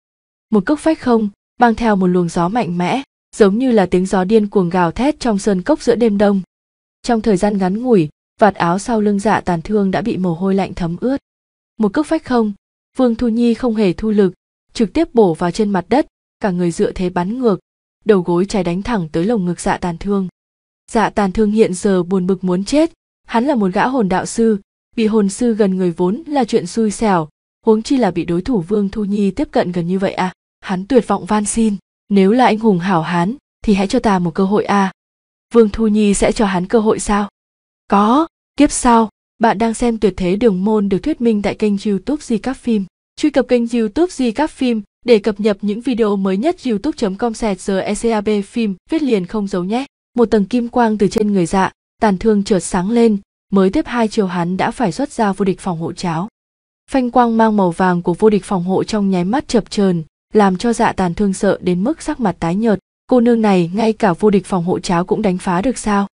[SPEAKER 1] Một cước phách không, mang theo một luồng gió mạnh mẽ, giống như là tiếng gió điên cuồng gào thét trong sơn cốc giữa đêm đông. Trong thời gian ngắn ngủi, vạt áo sau lưng dạ tàn thương đã bị mồ hôi lạnh thấm ướt một cước phách không vương thu nhi không hề thu lực trực tiếp bổ vào trên mặt đất cả người dựa thế bắn ngược đầu gối trái đánh thẳng tới lồng ngực dạ tàn thương dạ tàn thương hiện giờ buồn bực muốn chết hắn là một gã hồn đạo sư bị hồn sư gần người vốn là chuyện xui xẻo huống chi là bị đối thủ vương thu nhi tiếp cận gần như vậy à hắn tuyệt vọng van xin nếu là anh hùng hảo hán thì hãy cho ta một cơ hội à vương thu nhi sẽ cho hắn cơ hội sao có kiếp sau bạn đang xem tuyệt thế đường môn được thuyết minh tại kênh youtube Di Các Phim. Truy cập kênh youtube Di Các Phim để cập nhật những video mới nhất youtube.com sẹt giờ ECAB phim viết liền không giấu nhé. Một tầng kim quang từ trên người dạ, tàn thương chợt sáng lên, mới tiếp hai chiều hắn đã phải xuất ra vô địch phòng hộ cháo. Phanh quang mang màu vàng của vô địch phòng hộ trong nháy mắt chập chờn, làm cho dạ tàn thương sợ đến mức sắc mặt tái nhợt. Cô nương này ngay cả vô địch phòng hộ cháo cũng đánh phá được sao?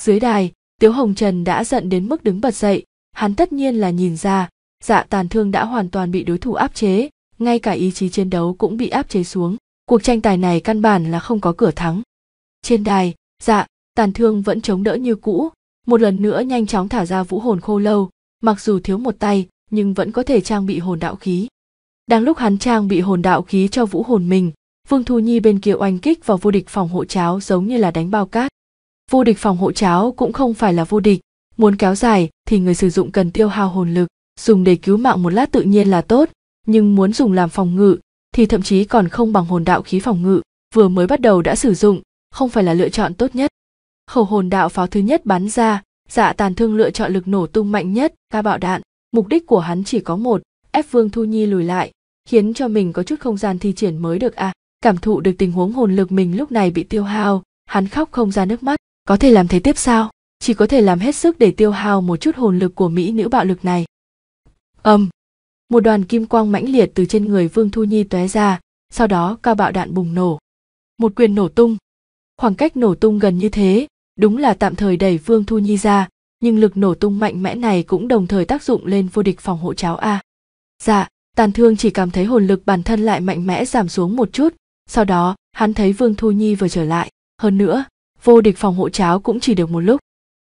[SPEAKER 1] Dưới đài, tiếu hồng trần đã giận đến mức đứng bật dậy hắn tất nhiên là nhìn ra dạ tàn thương đã hoàn toàn bị đối thủ áp chế ngay cả ý chí chiến đấu cũng bị áp chế xuống cuộc tranh tài này căn bản là không có cửa thắng trên đài dạ tàn thương vẫn chống đỡ như cũ một lần nữa nhanh chóng thả ra vũ hồn khô lâu mặc dù thiếu một tay nhưng vẫn có thể trang bị hồn đạo khí đang lúc hắn trang bị hồn đạo khí cho vũ hồn mình vương thu nhi bên kia oanh kích vào vô địch phòng hộ cháo giống như là đánh bao cát vô địch phòng hộ cháo cũng không phải là vô địch muốn kéo dài thì người sử dụng cần tiêu hao hồn lực dùng để cứu mạng một lát tự nhiên là tốt nhưng muốn dùng làm phòng ngự thì thậm chí còn không bằng hồn đạo khí phòng ngự vừa mới bắt đầu đã sử dụng không phải là lựa chọn tốt nhất khẩu hồn đạo pháo thứ nhất bắn ra dạ tàn thương lựa chọn lực nổ tung mạnh nhất ca bạo đạn mục đích của hắn chỉ có một ép vương thu nhi lùi lại khiến cho mình có chút không gian thi triển mới được à cảm thụ được tình huống hồn lực mình lúc này bị tiêu hao hắn khóc không ra nước mắt có thể làm thế tiếp sao chỉ có thể làm hết sức để tiêu hao một chút hồn lực của mỹ nữ bạo lực này âm một đoàn kim quang mãnh liệt từ trên người vương thu nhi tóe ra sau đó cao bạo đạn bùng nổ một quyền nổ tung khoảng cách nổ tung gần như thế đúng là tạm thời đẩy vương thu nhi ra nhưng lực nổ tung mạnh mẽ này cũng đồng thời tác dụng lên vô địch phòng hộ cháo a dạ tàn thương chỉ cảm thấy hồn lực bản thân lại mạnh mẽ giảm xuống một chút sau đó hắn thấy vương thu nhi vừa trở lại hơn nữa vô địch phòng hộ cháo cũng chỉ được một lúc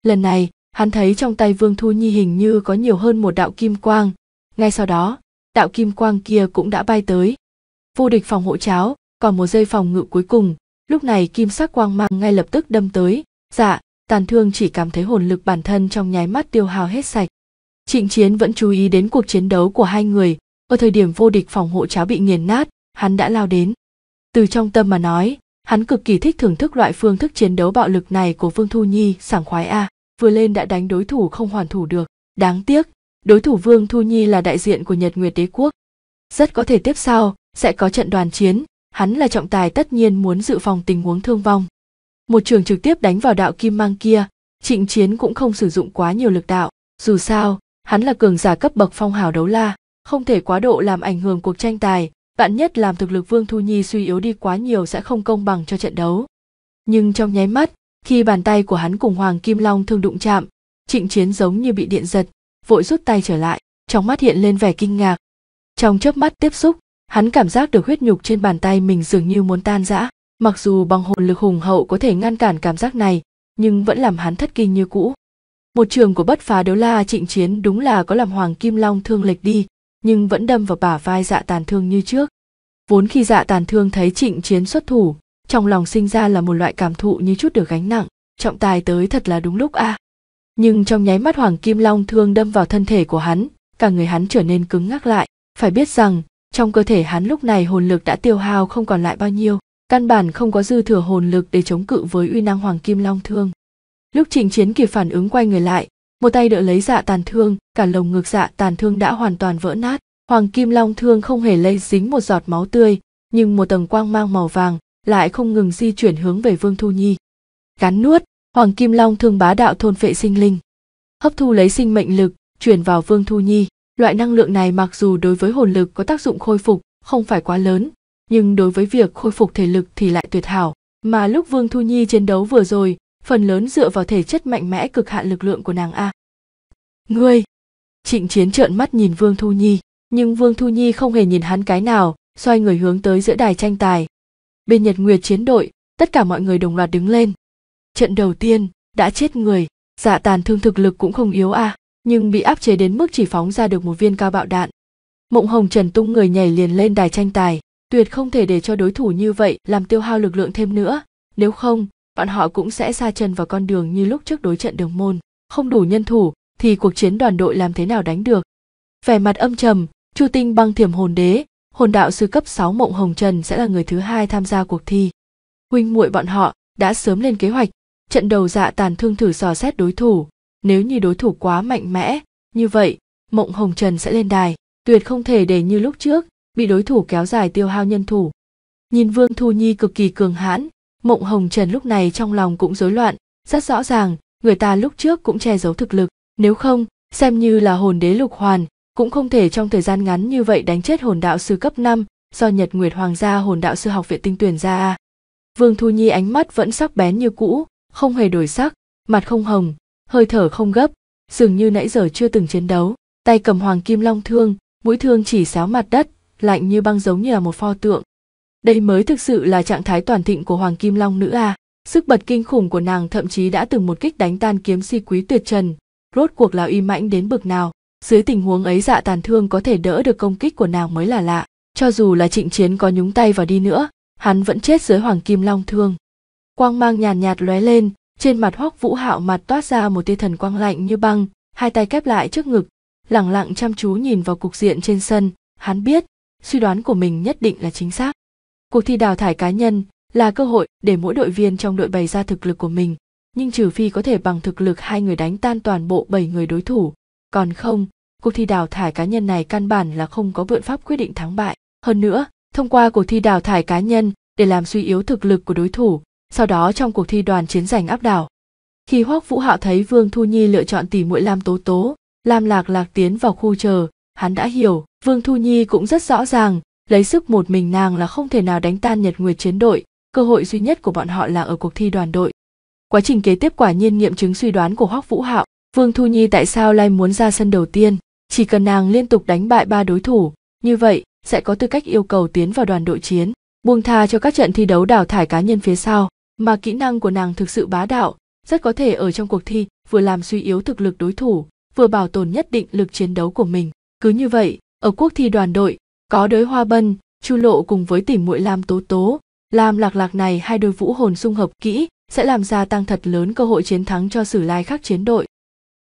[SPEAKER 1] lần này hắn thấy trong tay vương thu nhi hình như có nhiều hơn một đạo kim quang ngay sau đó đạo kim quang kia cũng đã bay tới vô địch phòng hộ cháo còn một giây phòng ngự cuối cùng lúc này kim sắc quang mang ngay lập tức đâm tới dạ tàn thương chỉ cảm thấy hồn lực bản thân trong nháy mắt tiêu hao hết sạch trịnh chiến vẫn chú ý đến cuộc chiến đấu của hai người ở thời điểm vô địch phòng hộ cháo bị nghiền nát hắn đã lao đến từ trong tâm mà nói Hắn cực kỳ thích thưởng thức loại phương thức chiến đấu bạo lực này của Vương Thu Nhi, sảng khoái a, vừa lên đã đánh đối thủ không hoàn thủ được, đáng tiếc, đối thủ Vương Thu Nhi là đại diện của Nhật Nguyệt Đế quốc. Rất có thể tiếp sau sẽ có trận đoàn chiến, hắn là trọng tài tất nhiên muốn dự phòng tình huống thương vong. Một trường trực tiếp đánh vào đạo kim mang kia, Trịnh Chiến cũng không sử dụng quá nhiều lực đạo, dù sao, hắn là cường giả cấp bậc phong hào đấu la, không thể quá độ làm ảnh hưởng cuộc tranh tài, vạn nhất làm thực lực Vương Thu Nhi suy yếu đi quá nhiều sẽ không công bằng cho trận đấu. Nhưng trong nháy mắt, khi bàn tay của hắn cùng Hoàng Kim Long thương đụng chạm, Trịnh Chiến giống như bị điện giật, vội rút tay trở lại, trong mắt hiện lên vẻ kinh ngạc. Trong chớp mắt tiếp xúc, hắn cảm giác được huyết nhục trên bàn tay mình dường như muốn tan rã, mặc dù bằng hồn lực hùng hậu có thể ngăn cản cảm giác này, nhưng vẫn làm hắn thất kinh như cũ. Một trường của bất phá đấu la trịnh chiến đúng là có làm Hoàng Kim Long thương lệch đi, nhưng vẫn đâm vào bả vai dạ tàn thương như trước vốn khi dạ tàn thương thấy trịnh chiến xuất thủ trong lòng sinh ra là một loại cảm thụ như chút được gánh nặng trọng tài tới thật là đúng lúc a à. nhưng trong nháy mắt hoàng kim long thương đâm vào thân thể của hắn cả người hắn trở nên cứng ngắc lại phải biết rằng trong cơ thể hắn lúc này hồn lực đã tiêu hao không còn lại bao nhiêu căn bản không có dư thừa hồn lực để chống cự với uy năng hoàng kim long thương lúc trịnh chiến kịp phản ứng quay người lại một tay đỡ lấy dạ tàn thương cả lồng ngực dạ tàn thương đã hoàn toàn vỡ nát hoàng kim long thương không hề lây dính một giọt máu tươi nhưng một tầng quang mang màu vàng lại không ngừng di chuyển hướng về vương thu nhi cắn nuốt hoàng kim long thương bá đạo thôn vệ sinh linh hấp thu lấy sinh mệnh lực chuyển vào vương thu nhi loại năng lượng này mặc dù đối với hồn lực có tác dụng khôi phục không phải quá lớn nhưng đối với việc khôi phục thể lực thì lại tuyệt hảo mà lúc vương thu nhi chiến đấu vừa rồi phần lớn dựa vào thể chất mạnh mẽ cực hạn lực lượng của nàng a ngươi trịnh chiến trợn mắt nhìn vương thu nhi nhưng vương thu nhi không hề nhìn hắn cái nào xoay người hướng tới giữa đài tranh tài bên nhật nguyệt chiến đội tất cả mọi người đồng loạt đứng lên trận đầu tiên đã chết người dạ tàn thương thực lực cũng không yếu a à, nhưng bị áp chế đến mức chỉ phóng ra được một viên cao bạo đạn mộng hồng trần tung người nhảy liền lên đài tranh tài tuyệt không thể để cho đối thủ như vậy làm tiêu hao lực lượng thêm nữa nếu không bọn họ cũng sẽ xa chân vào con đường như lúc trước đối trận đường môn không đủ nhân thủ thì cuộc chiến đoàn đội làm thế nào đánh được vẻ mặt âm trầm chu tinh băng thiểm hồn đế hồn đạo sư cấp 6 mộng hồng trần sẽ là người thứ hai tham gia cuộc thi huynh muội bọn họ đã sớm lên kế hoạch trận đầu dạ tàn thương thử dò xét đối thủ nếu như đối thủ quá mạnh mẽ như vậy mộng hồng trần sẽ lên đài tuyệt không thể để như lúc trước bị đối thủ kéo dài tiêu hao nhân thủ nhìn vương thu nhi cực kỳ cường hãn mộng hồng trần lúc này trong lòng cũng rối loạn rất rõ ràng người ta lúc trước cũng che giấu thực lực nếu không xem như là hồn đế lục hoàn cũng không thể trong thời gian ngắn như vậy đánh chết hồn đạo sư cấp năm do Nhật Nguyệt Hoàng gia hồn đạo sư học viện tinh tuyển ra Vương Thu Nhi ánh mắt vẫn sắc bén như cũ, không hề đổi sắc, mặt không hồng, hơi thở không gấp, dường như nãy giờ chưa từng chiến đấu, tay cầm hoàng kim long thương, mũi thương chỉ sáo mặt đất, lạnh như băng giống như là một pho tượng, đây mới thực sự là trạng thái toàn thịnh của hoàng kim long nữ à sức bật kinh khủng của nàng thậm chí đã từng một kích đánh tan kiếm si quý tuyệt trần rốt cuộc là uy mãnh đến bực nào dưới tình huống ấy dạ tàn thương có thể đỡ được công kích của nàng mới là lạ cho dù là trịnh chiến có nhúng tay vào đi nữa hắn vẫn chết dưới hoàng kim long thương quang mang nhàn nhạt, nhạt lóe lên trên mặt hoắc vũ hạo mặt toát ra một tia thần quang lạnh như băng hai tay kép lại trước ngực lẳng lặng chăm chú nhìn vào cục diện trên sân hắn biết suy đoán của mình nhất định là chính xác Cuộc thi đào thải cá nhân là cơ hội để mỗi đội viên trong đội bày ra thực lực của mình, nhưng trừ phi có thể bằng thực lực hai người đánh tan toàn bộ bảy người đối thủ, còn không, cuộc thi đào thải cá nhân này căn bản là không có biện pháp quyết định thắng bại. Hơn nữa, thông qua cuộc thi đào thải cá nhân để làm suy yếu thực lực của đối thủ, sau đó trong cuộc thi đoàn chiến giành áp đảo. Khi Hoắc Vũ Hạo thấy Vương Thu Nhi lựa chọn tỷ muội Lam Tố Tố, Lam Lạc Lạc tiến vào khu chờ, hắn đã hiểu, Vương Thu Nhi cũng rất rõ ràng, lấy sức một mình nàng là không thể nào đánh tan nhật nguyệt chiến đội cơ hội duy nhất của bọn họ là ở cuộc thi đoàn đội quá trình kế tiếp quả nhiên nghiệm chứng suy đoán của hoắc vũ hạo vương thu nhi tại sao lai muốn ra sân đầu tiên chỉ cần nàng liên tục đánh bại ba đối thủ như vậy sẽ có tư cách yêu cầu tiến vào đoàn đội chiến buông tha cho các trận thi đấu đào thải cá nhân phía sau mà kỹ năng của nàng thực sự bá đạo rất có thể ở trong cuộc thi vừa làm suy yếu thực lực đối thủ vừa bảo tồn nhất định lực chiến đấu của mình cứ như vậy ở quốc thi đoàn đội có đới hoa bân chu lộ cùng với tỉ muội lam tố tố lam lạc lạc này hai đôi vũ hồn xung hợp kỹ sẽ làm gia tăng thật lớn cơ hội chiến thắng cho sử lai khắc chiến đội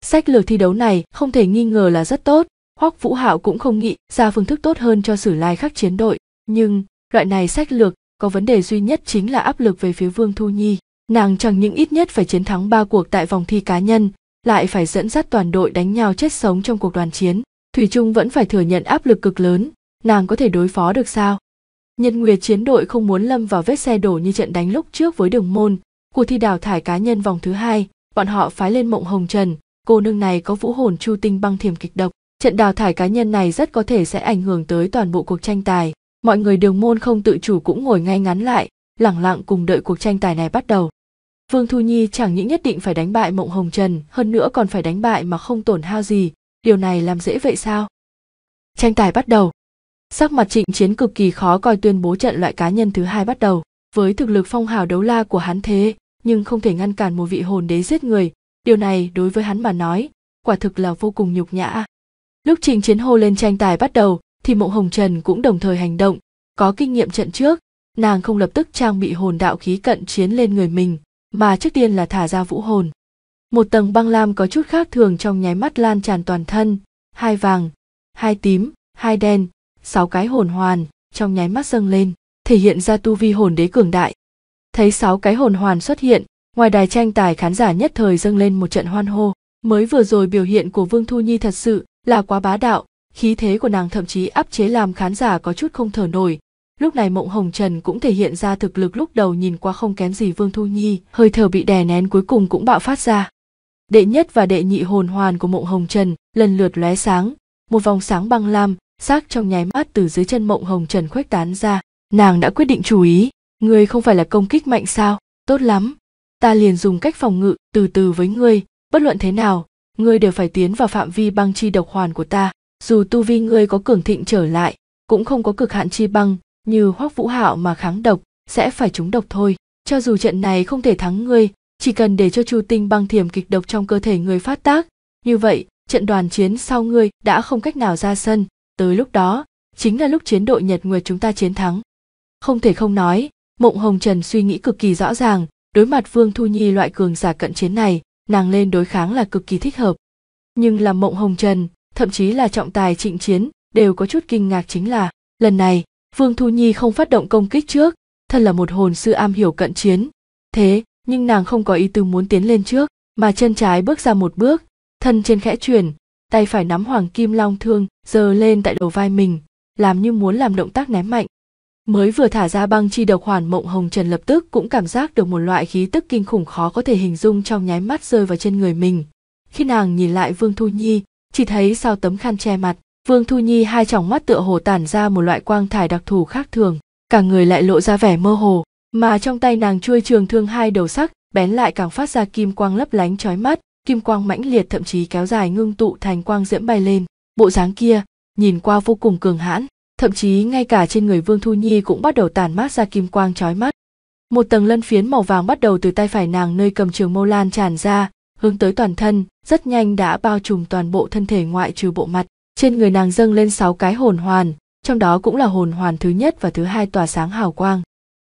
[SPEAKER 1] sách lược thi đấu này không thể nghi ngờ là rất tốt hoắc vũ hạo cũng không nghĩ ra phương thức tốt hơn cho sử lai khắc chiến đội nhưng loại này sách lược có vấn đề duy nhất chính là áp lực về phía vương thu nhi nàng chẳng những ít nhất phải chiến thắng ba cuộc tại vòng thi cá nhân lại phải dẫn dắt toàn đội đánh nhau chết sống trong cuộc đoàn chiến thủy trung vẫn phải thừa nhận áp lực cực lớn nàng có thể đối phó được sao Nhân nguyệt chiến đội không muốn lâm vào vết xe đổ như trận đánh lúc trước với đường môn cuộc thi đào thải cá nhân vòng thứ hai bọn họ phái lên mộng hồng trần cô nương này có vũ hồn chu tinh băng thiểm kịch độc trận đào thải cá nhân này rất có thể sẽ ảnh hưởng tới toàn bộ cuộc tranh tài mọi người đường môn không tự chủ cũng ngồi ngay ngắn lại lẳng lặng cùng đợi cuộc tranh tài này bắt đầu vương thu nhi chẳng những nhất định phải đánh bại mộng hồng trần hơn nữa còn phải đánh bại mà không tổn hao gì điều này làm dễ vậy sao tranh tài bắt đầu Sắc mặt Trịnh Chiến cực kỳ khó coi tuyên bố trận loại cá nhân thứ hai bắt đầu. Với thực lực phong hào đấu la của hắn thế, nhưng không thể ngăn cản một vị hồn đế giết người, điều này đối với hắn mà nói, quả thực là vô cùng nhục nhã. Lúc Trịnh Chiến hô lên tranh tài bắt đầu, thì Mộ Hồng Trần cũng đồng thời hành động, có kinh nghiệm trận trước, nàng không lập tức trang bị hồn đạo khí cận chiến lên người mình, mà trước tiên là thả ra vũ hồn. Một tầng băng lam có chút khác thường trong nháy mắt lan tràn toàn thân, hai vàng, hai tím, hai đen, sáu cái hồn hoàn trong nháy mắt dâng lên thể hiện ra tu vi hồn đế cường đại thấy sáu cái hồn hoàn xuất hiện ngoài đài tranh tài khán giả nhất thời dâng lên một trận hoan hô mới vừa rồi biểu hiện của vương thu nhi thật sự là quá bá đạo khí thế của nàng thậm chí áp chế làm khán giả có chút không thở nổi lúc này mộng hồng trần cũng thể hiện ra thực lực lúc đầu nhìn qua không kém gì vương thu nhi hơi thở bị đè nén cuối cùng cũng bạo phát ra đệ nhất và đệ nhị hồn hoàn của mộng hồng trần lần lượt lóe sáng một vòng sáng băng lam xác trong nháy mắt từ dưới chân mộng hồng trần khuếch tán ra nàng đã quyết định chú ý ngươi không phải là công kích mạnh sao tốt lắm ta liền dùng cách phòng ngự từ từ với ngươi bất luận thế nào ngươi đều phải tiến vào phạm vi băng chi độc hoàn của ta dù tu vi ngươi có cường thịnh trở lại cũng không có cực hạn chi băng như hoắc vũ hạo mà kháng độc sẽ phải trúng độc thôi cho dù trận này không thể thắng ngươi chỉ cần để cho chu tinh băng thiểm kịch độc trong cơ thể ngươi phát tác như vậy trận đoàn chiến sau ngươi đã không cách nào ra sân tới lúc đó chính là lúc chiến đội nhật nguyệt chúng ta chiến thắng không thể không nói mộng hồng trần suy nghĩ cực kỳ rõ ràng đối mặt vương thu nhi loại cường giả cận chiến này nàng lên đối kháng là cực kỳ thích hợp nhưng làm mộng hồng trần thậm chí là trọng tài trịnh chiến đều có chút kinh ngạc chính là lần này vương thu nhi không phát động công kích trước thật là một hồn sư am hiểu cận chiến thế nhưng nàng không có ý tư muốn tiến lên trước mà chân trái bước ra một bước thân trên khẽ chuyển tay phải nắm hoàng kim long thương giơ lên tại đầu vai mình làm như muốn làm động tác ném mạnh mới vừa thả ra băng chi độc hoàn mộng hồng trần lập tức cũng cảm giác được một loại khí tức kinh khủng khó có thể hình dung trong nháy mắt rơi vào trên người mình khi nàng nhìn lại vương thu nhi chỉ thấy sau tấm khăn che mặt vương thu nhi hai tròng mắt tựa hồ tản ra một loại quang thải đặc thù khác thường cả người lại lộ ra vẻ mơ hồ mà trong tay nàng chui trường thương hai đầu sắc bén lại càng phát ra kim quang lấp lánh chói mắt kim quang mãnh liệt thậm chí kéo dài ngưng tụ thành quang diễm bay lên bộ dáng kia nhìn qua vô cùng cường hãn thậm chí ngay cả trên người vương thu nhi cũng bắt đầu tàn mát ra kim quang trói mắt một tầng lân phiến màu vàng bắt đầu từ tay phải nàng nơi cầm trường mâu lan tràn ra hướng tới toàn thân rất nhanh đã bao trùm toàn bộ thân thể ngoại trừ bộ mặt trên người nàng dâng lên sáu cái hồn hoàn trong đó cũng là hồn hoàn thứ nhất và thứ hai tỏa sáng hào quang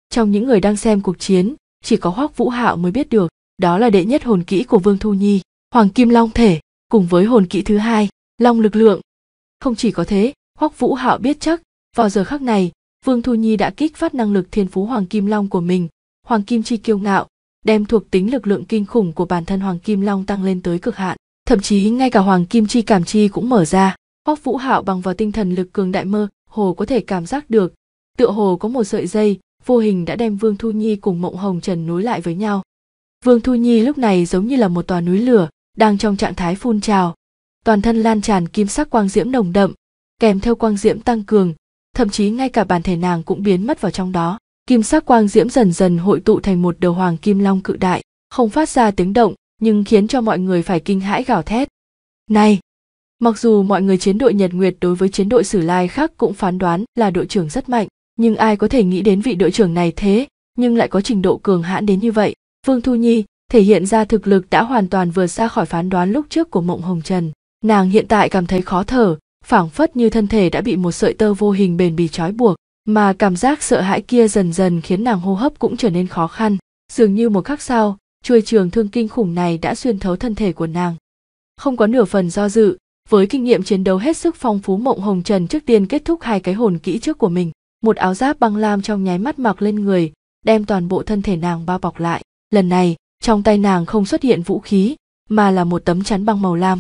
[SPEAKER 1] trong những người đang xem cuộc chiến chỉ có hoác vũ hạo mới biết được đó là đệ nhất hồn kỹ của Vương Thu Nhi, Hoàng Kim Long Thể, cùng với hồn kỹ thứ hai, Long Lực Lượng. Không chỉ có thế, Hoắc Vũ Hạo biết chắc, vào giờ khắc này, Vương Thu Nhi đã kích phát năng lực thiên phú Hoàng Kim Long của mình, Hoàng Kim Chi kiêu ngạo, đem thuộc tính lực lượng kinh khủng của bản thân Hoàng Kim Long tăng lên tới cực hạn, thậm chí ngay cả Hoàng Kim Chi cảm chi cũng mở ra. Hoắc Vũ Hạo bằng vào tinh thần lực cường đại mơ, hồ có thể cảm giác được, tựa hồ có một sợi dây vô hình đã đem Vương Thu Nhi cùng Mộng Hồng Trần nối lại với nhau. Vương Thu Nhi lúc này giống như là một tòa núi lửa, đang trong trạng thái phun trào. Toàn thân lan tràn kim sắc quang diễm nồng đậm, kèm theo quang diễm tăng cường, thậm chí ngay cả bản thể nàng cũng biến mất vào trong đó. Kim sắc quang diễm dần dần hội tụ thành một đầu hoàng kim long cự đại, không phát ra tiếng động, nhưng khiến cho mọi người phải kinh hãi gào thét. Này! Mặc dù mọi người chiến đội Nhật Nguyệt đối với chiến đội Sử Lai khác cũng phán đoán là đội trưởng rất mạnh, nhưng ai có thể nghĩ đến vị đội trưởng này thế, nhưng lại có trình độ cường hãn đến như vậy. Vương Thu Nhi thể hiện ra thực lực đã hoàn toàn vượt xa khỏi phán đoán lúc trước của Mộng Hồng Trần. Nàng hiện tại cảm thấy khó thở, phảng phất như thân thể đã bị một sợi tơ vô hình bền bỉ trói buộc, mà cảm giác sợ hãi kia dần dần khiến nàng hô hấp cũng trở nên khó khăn, dường như một khắc sau, chuôi trường thương kinh khủng này đã xuyên thấu thân thể của nàng. Không có nửa phần do dự, với kinh nghiệm chiến đấu hết sức phong phú Mộng Hồng Trần trước tiên kết thúc hai cái hồn kỹ trước của mình, một áo giáp băng lam trong nháy mắt mặc lên người, đem toàn bộ thân thể nàng bao bọc lại lần này trong tay nàng không xuất hiện vũ khí mà là một tấm chắn băng màu lam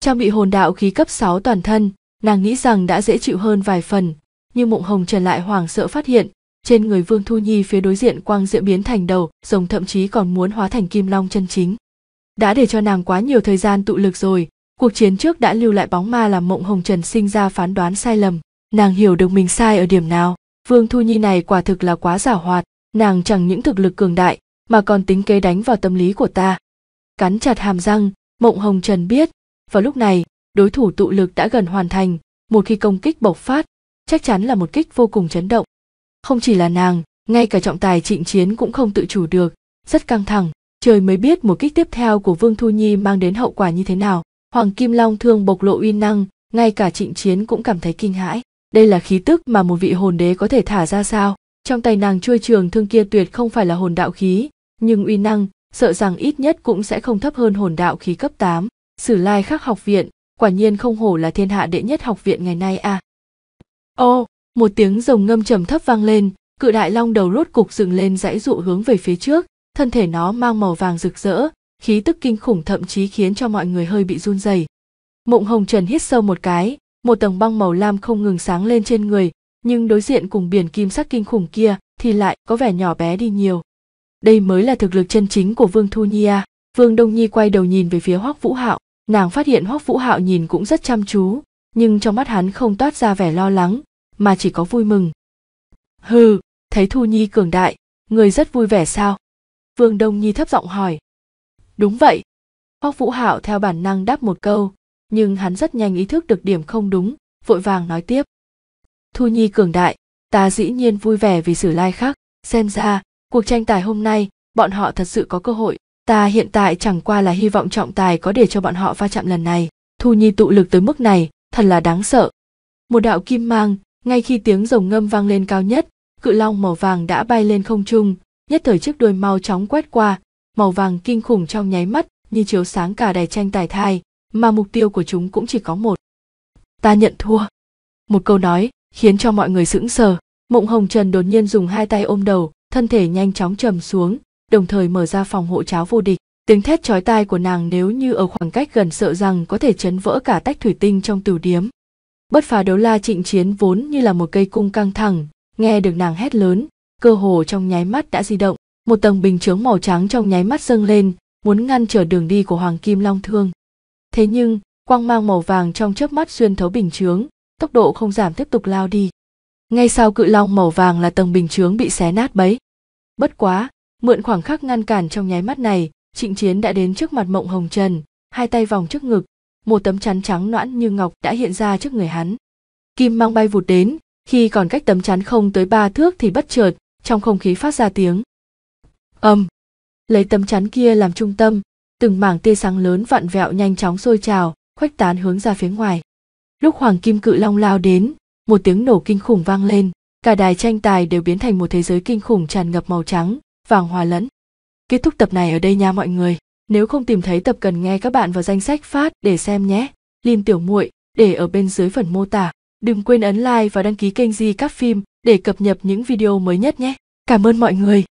[SPEAKER 1] trang bị hồn đạo khí cấp 6 toàn thân nàng nghĩ rằng đã dễ chịu hơn vài phần nhưng mộng hồng trần lại hoảng sợ phát hiện trên người vương thu nhi phía đối diện quang diễm biến thành đầu rồng thậm chí còn muốn hóa thành kim long chân chính đã để cho nàng quá nhiều thời gian tụ lực rồi cuộc chiến trước đã lưu lại bóng ma làm mộng hồng trần sinh ra phán đoán sai lầm nàng hiểu được mình sai ở điểm nào vương thu nhi này quả thực là quá giả hoạt nàng chẳng những thực lực cường đại mà còn tính kế đánh vào tâm lý của ta cắn chặt hàm răng mộng hồng trần biết vào lúc này đối thủ tụ lực đã gần hoàn thành một khi công kích bộc phát chắc chắn là một kích vô cùng chấn động không chỉ là nàng ngay cả trọng tài trịnh chiến cũng không tự chủ được rất căng thẳng trời mới biết một kích tiếp theo của vương thu nhi mang đến hậu quả như thế nào hoàng kim long thương bộc lộ uy năng ngay cả trịnh chiến cũng cảm thấy kinh hãi đây là khí tức mà một vị hồn đế có thể thả ra sao trong tay nàng chuôi trường thương kia tuyệt không phải là hồn đạo khí nhưng uy năng sợ rằng ít nhất cũng sẽ không thấp hơn hồn đạo khí cấp 8. Sử lai khắc học viện, quả nhiên không hổ là thiên hạ đệ nhất học viện ngày nay à. Ô, một tiếng rồng ngâm trầm thấp vang lên, cự đại long đầu rốt cục dựng lên dãy dụ hướng về phía trước, thân thể nó mang màu vàng rực rỡ, khí tức kinh khủng thậm chí khiến cho mọi người hơi bị run rẩy. Mộng Hồng Trần hít sâu một cái, một tầng băng màu lam không ngừng sáng lên trên người, nhưng đối diện cùng biển kim sắc kinh khủng kia thì lại có vẻ nhỏ bé đi nhiều đây mới là thực lực chân chính của vương thu nhi à vương đông nhi quay đầu nhìn về phía hoắc vũ hạo nàng phát hiện hoắc vũ hạo nhìn cũng rất chăm chú nhưng trong mắt hắn không toát ra vẻ lo lắng mà chỉ có vui mừng hừ thấy thu nhi cường đại người rất vui vẻ sao vương đông nhi thấp giọng hỏi đúng vậy hoắc vũ hạo theo bản năng đáp một câu nhưng hắn rất nhanh ý thức được điểm không đúng vội vàng nói tiếp thu nhi cường đại ta dĩ nhiên vui vẻ vì sử lai khác xem ra cuộc tranh tài hôm nay bọn họ thật sự có cơ hội ta hiện tại chẳng qua là hy vọng trọng tài có để cho bọn họ va chạm lần này thu nhi tụ lực tới mức này thật là đáng sợ một đạo kim mang ngay khi tiếng rồng ngâm vang lên cao nhất cự long màu vàng đã bay lên không trung nhất thời chiếc đuôi mau chóng quét qua màu vàng kinh khủng trong nháy mắt như chiếu sáng cả đài tranh tài thai mà mục tiêu của chúng cũng chỉ có một ta nhận thua một câu nói khiến cho mọi người sững sờ mộng hồng trần đột nhiên dùng hai tay ôm đầu thân thể nhanh chóng trầm xuống đồng thời mở ra phòng hộ cháo vô địch tiếng thét chói tai của nàng nếu như ở khoảng cách gần sợ rằng có thể chấn vỡ cả tách thủy tinh trong tửu điếm bất phá đấu la trịnh chiến vốn như là một cây cung căng thẳng nghe được nàng hét lớn cơ hồ trong nháy mắt đã di động một tầng bình chướng màu trắng trong nháy mắt dâng lên muốn ngăn trở đường đi của hoàng kim long thương thế nhưng quang mang màu vàng trong chớp mắt xuyên thấu bình chướng tốc độ không giảm tiếp tục lao đi ngay sau cự long màu vàng là tầng bình chướng bị xé nát bấy bất quá mượn khoảng khắc ngăn cản trong nháy mắt này trịnh chiến đã đến trước mặt mộng hồng trần hai tay vòng trước ngực một tấm chắn trắng noãn như ngọc đã hiện ra trước người hắn kim mang bay vụt đến khi còn cách tấm chắn không tới ba thước thì bất chợt trong không khí phát ra tiếng âm lấy tấm chắn kia làm trung tâm từng mảng tia sáng lớn vặn vẹo nhanh chóng sôi trào khuếch tán hướng ra phía ngoài lúc hoàng kim cự long lao đến một tiếng nổ kinh khủng vang lên cả đài tranh tài đều biến thành một thế giới kinh khủng tràn ngập màu trắng vàng hòa lẫn kết thúc tập này ở đây nha mọi người nếu không tìm thấy tập cần nghe các bạn vào danh sách phát để xem nhé lin tiểu muội để ở bên dưới phần mô tả đừng quên ấn like và đăng ký kênh di các phim để cập nhật những video mới nhất nhé cảm ơn mọi người